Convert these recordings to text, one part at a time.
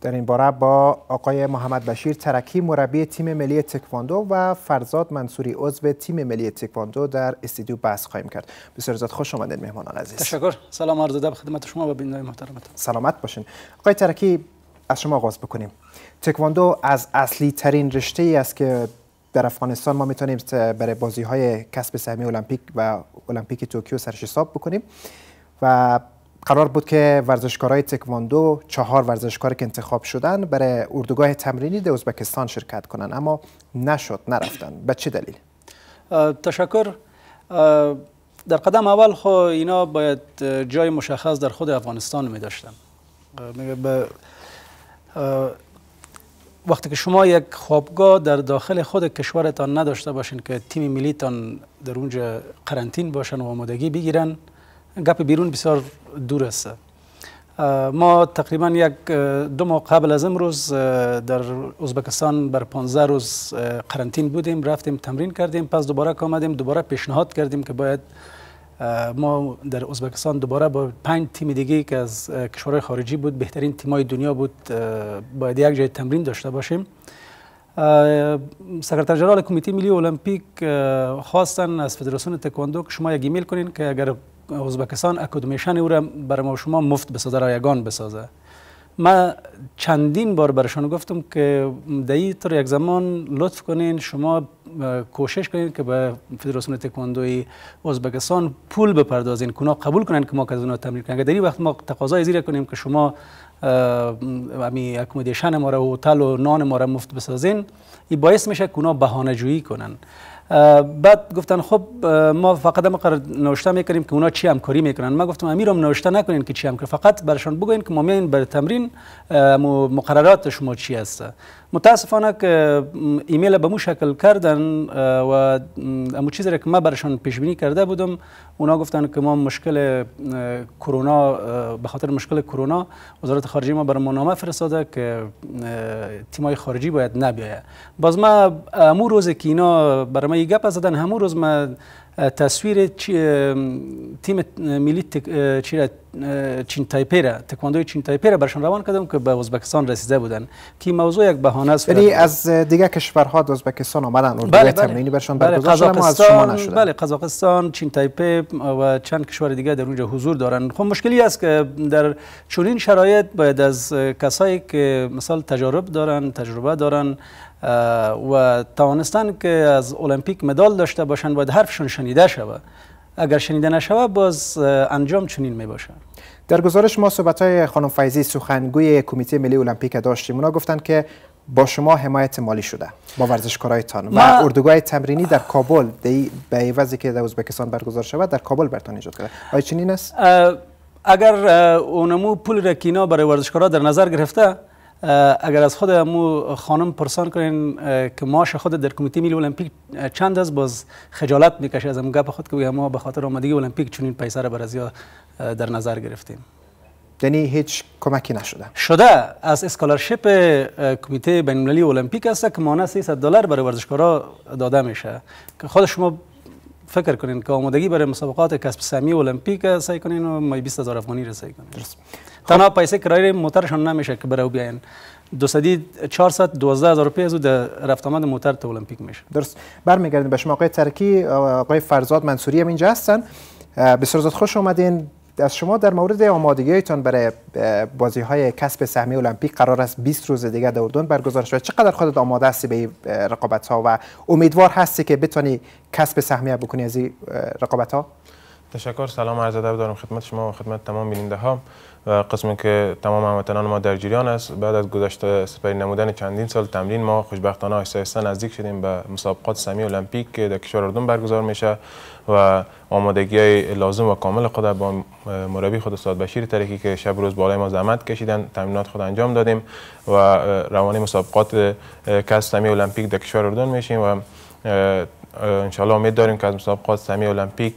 در این باره با آقای محمد بشیر ترکی مربی تیم ملی تکواندو و فرزاد منصوری عضو تیم ملی تکواندو در استیدیو بحث خواهیم کرد بسیار زیاد خوش آمدید مهمانان عزیز تشکر سلام عرض به خدمت شما و بینای محترمت سلامت باشین آقای ترکی از شما آغاز بکنیم تکواندو از اصلی ترین رشته ای است که در افغانستان ما میتونیم برای بازی های کسب سهمی المپیک و المپیک توکیو سرش حساب بکنیم و قرار بود که ورزشکارای تکواندو چهار ورزشکار که انتخاب شدن برای اردوگاه تمرینی در ازبکستان شرکت کنند اما نشد نرفتن به چه دلیل تشکر در قدم اول خو اینا باید جای مشخص در خود افغانستان می داشتن وقتی که شما یک خوابگاه در داخل خود کشورتان نداشته باشین که تیم ملیتان در اونجا قرنطین باشن و آمادگی بگیرن گپ بیرون بسیار دور است ما تقریبا یک دو ماه قبل از امروز در ازبکستان بر 15 روز قرنطین بودیم رفتیم تمرین کردیم پس دوباره که آمدیم دوباره پیشنهاد کردیم که باید ما در ازبکستان دوباره با پنج تیم دیگه که از کشورهای خارجی بود بهترین تیمای دنیا بود باید یک جای تمرین داشته باشیم سکرتر جنرال کمیته ملی المپیک خواستن از فدراسیون تکواندو که شما یک ایمیل کنین که اگر ازبکستان اکادمیشن او را برای ما شما مفت بسازه رایگان بسازه من چندین بار برشان گفتم که در یک زمان لطف کنین شما کوشش کنین که به فدراسیون تکواندوی ازبکستان پول بپردازین که قبول کنن که ما که از اونا تمرین کنن در این وقت ما تقاضای زیر کنیم که شما امی اکومودیشن ما را هتل و نان ما را مفت بسازین این باعث میشه که اونا بهانه جویی کنن بعد گفتن خب ما فقط ما نوشته میکنیم که اونا چی همکاری میکنن ما گفتم امیرم نوشته نکنین که چی همکاری فقط برشان بگوین که ما بر تمرین مقررات شما چی هست متاسفانه که ایمیل به مو شکل کردن و امو چیزی که ما برشان پیش بینی کرده بودم اونا گفتن که ما مشکل کرونا به خاطر مشکل کرونا وزارت خارجه ما بر نامه فرستاده که تیمای خارجی باید نبیاید باز ما امو روز که اینا برای ما گپ زدن همون روز ما تصویر تیم ملی چیرا چین تایپیرا؟ تکواندوی چین تایپیرا برشان روان کردم که به ازبکستان رسیده بودن که موضوع یک بهانه است یعنی از دیگه کشورها از ازبکستان آمدن اردوی بله تمرینی برشان بله قزاقستان چین تایپه و چند کشور دیگه در اونجا حضور دارن خب مشکلی است که در چنین شرایط باید از کسایی که مثلا تجارب دارن تجربه دارن و توانستن که از المپیک مدال داشته باشند باید حرفشون شنیده شود اگر شنیده نشود باز انجام چنین می باشه در گزارش ما صحبت های خانم فیزی سخنگوی کمیته ملی المپیک داشتیم اونا گفتن که با شما حمایت مالی شده با ورزشکارایتان و اردوگاه تمرینی در کابل به وضعی که در ازبکستان برگزار شود در کابل برتان ایجاد کرده آیا چنین است اگر اونمو پول رکینا برای ورزشکارا در نظر گرفته اگر از خود خانم پرسان کنین که ماش خود در کمیته ملی المپیک چند از باز خجالت میکشه از گپ خود که ما به خاطر آمدگی المپیک چنین پیسه را برازیا در نظر گرفتیم یعنی هیچ کمکی نشده شده از اسکالرشپ کمیته بین المللی المپیک است که مانع 300 دلار برای ورزشکارا داده میشه که خود شما فکر کنین که آمادگی برای مسابقات کسب سامی المپیک سعی کنین و مای 20000 افغانی را سعی کنین درست تنها پیسې کرایه موترشان نمیشه که برای بیاین دو 400 12000 روپیه از در رفت آمد موتر تا المپیک میشه درست برمیگردیم به شما آقای ترکی آقای فرزاد منصوری هم اینجا هستن بسیار زود خوش اومدین از شما در مورد آمادگیتان برای بازی های کسب سهمی المپیک قرار است 20 روز دیگه در اردن برگزار شود چقدر خودت آماده هستی به رقابت ها و امیدوار هستی که بتانی کسب سهمیه بکنی از این رقابت ها تشکر سلام عرض ادب دارم خدمت شما و خدمت تمام بیننده ها و قسمی که تمام هموطنان ما در جریان است بعد از گذشت سپری نمودن چندین سال تمرین ما خوشبختانه آهسته نزدیک شدیم به مسابقات سمی المپیک که در کشور اردن برگزار میشه و آمادگی های لازم و کامل خود با مربی خود استاد بشیر ترکی که شب روز بالای ما زحمت کشیدن تمرینات خود انجام دادیم و روانه مسابقات کس سمی المپیک در کشور اردن میشیم و انشاءالله امید داریم که از مسابقات سمی المپیک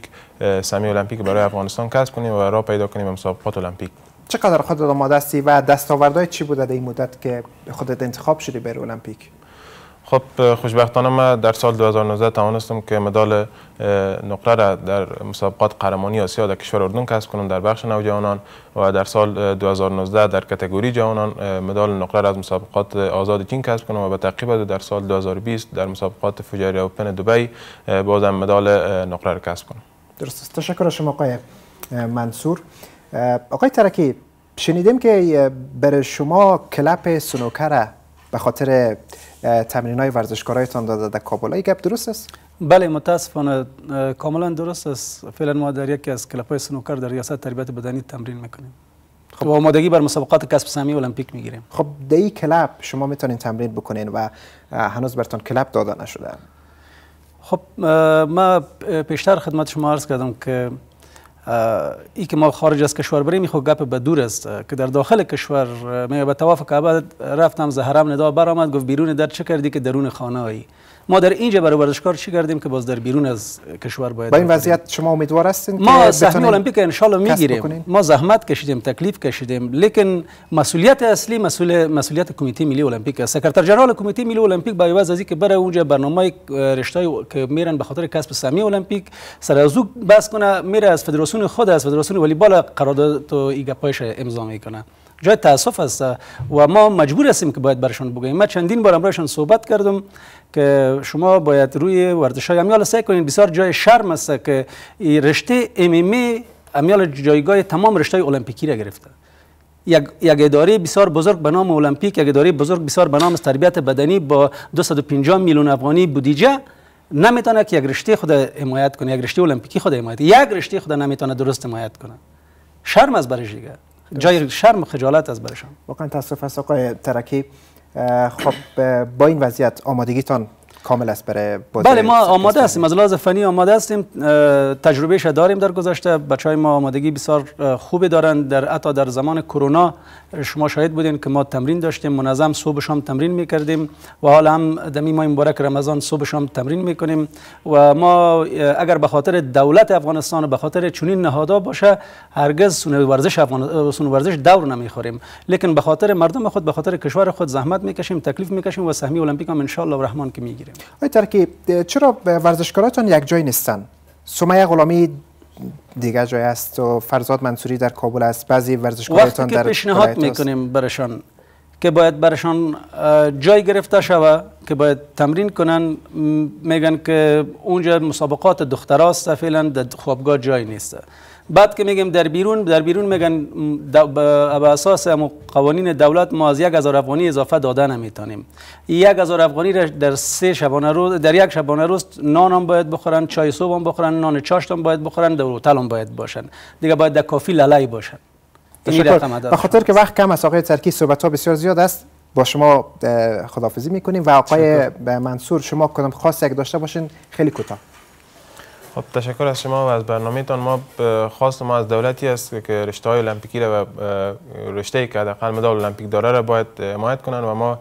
سمی المپیک برای افغانستان کسب کنیم و راه پیدا کنیم به مسابقات المپیک چقدر خودت آماده هستی و دستاوردهای چی بوده در این مدت که خودت انتخاب شدی بر المپیک خب خوشبختانه من در سال 2019 توانستم که مدال نقره را در مسابقات قهرمانی آسیا در کشور اردن کسب کنم در بخش نوجوانان و در سال 2019 در کتگوری جوانان مدال نقره را از مسابقات آزاد چین کسب کنم و به تعقیب در سال 2020 در مسابقات فجاری اوپن دبی بازم مدال نقره را کسب کنم درست است تشکر شما آقای منصور آقای ترکی شنیدیم که برای شما کلپ سنوکر به خاطر تمرین های ورزشکارایتان داده در کابل گپ درست است بله متاسفانه کاملا درست است فعلا ما در یکی از کلپ های سنوکر در ریاست تربیت بدنی تمرین میکنیم خب و آمادگی بر مسابقات کسب سهمی المپیک میگیریم خب در این کلپ شما میتونین تمرین بکنین و هنوز برتون کلپ داده نشده خب ما پیشتر خدمت شما عرض کردم که ای که ما خارج از کشور بریم خو خب گپ به دور است که در داخل کشور به طواف کعبه رفتم زهرم حرم ندا برآمد گفت بیرون در چه کردی که درون خانه آیی ما در اینجا برای ورزشکار چی کردیم که باز در بیرون از کشور باید با این وضعیت شما امیدوار هستین ما سهمی المپیک ان میگیریم ما زحمت کشیدیم تکلیف کشیدیم لیکن مسئولیت اصلی مسئول مسئولیت کمیته ملی المپیک است سکرتر جنرال کمیته ملی المپیک به عوض اینکه برای اونجا برنامه‌ای رشته که میرن به خاطر کسب سهمی المپیک سر ازو بس کنه میره از فدراسیون خود از فدراسیون والیبال قرارداد تو ایگپایش امضا میکنه جای تاسف است و ما مجبور هستیم که باید برشان بگوییم من چندین بار امروزشان صحبت کردم که شما باید روی ورزش های امیال سعی کنید بسیار جای شرم است که رشته ام امیال جایگاه تمام رشته المپیکی را گرفته یک, یک اداره بسیار بزرگ به نام المپیک یک اداره بزرگ بسیار به نام تربیت بدنی با 250 میلیون افغانی بودجه نمیتونه که یک رشته خود حمایت کنه یک رشته المپیکی خود حمایت یک رشته خود نمیتونه درست حمایت کنه شرم از برش دیگه جای شرم خجالت از برشان واقعا تاسف است آقای ترکی خب با این وضعیت آمادگیتان کامل است برای بله ما آماده هستیم از لحاظ فنی آماده هستیم تجربهش داریم در گذشته بچهای ما آمادگی بسیار خوبی دارند در حتی در زمان کرونا شما شاهد بودین که ما تمرین داشتیم منظم صبح شام تمرین میکردیم و حالا هم دمی ما مبارک رمضان صبح شام تمرین میکنیم و ما اگر به خاطر دولت افغانستان و به خاطر چنین نهادها باشه هرگز سون ورزش افغان ورزش دور نمیخوریم لیکن به خاطر مردم خود به خاطر کشور خود زحمت میکشیم تکلیف میکشیم و سهمی المپیک هم ان شاء الله رحمان که میگیریم ای ترکیب چرا ورزشکاراتان یک جای نیستن سمیه غلامی دیگه جای است و فرزاد منصوری در کابل است بعضی ورزشکاراتان در پیشنهاد میکنیم برشان که باید برشان جای گرفته شوه که باید تمرین کنن میگن که اونجا مسابقات دختراست فعلا در خوابگاه جای نیست بعد که میگم در بیرون در بیرون میگن به اساس قوانین دولت ما از یک افغانی اضافه داده نمیتونیم یک هزار افغانی را در سه شبانه روز در یک شبانه روز نان هم باید بخورن چای صبح هم بخورن نان چاشت هم باید بخورن در هتل هم باید باشن دیگه باید در کافی لالای باشن به خاطر که وقت کم است. آقای ترکی صحبت ها بسیار زیاد است با شما خداحافظی میکنیم و آقای منصور شما کنم خاص یک داشته باشین خیلی کوتاه خب تشکر از شما و از برنامهتان ما خواست ما از دولتی است که رشته های المپیکی را و رشته که حداقل مدال المپیک داره را باید حمایت کنن و ما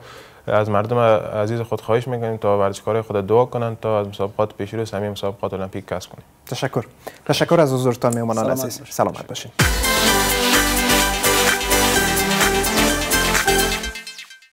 از مردم عزیز خود خواهش میکنیم تا ورزشکارای خود دعا کنند تا از مسابقات پیش رو مسابقات المپیک کسب کنیم تشکر تشکر از حضورتان میهمانان عزیز سلامت باشید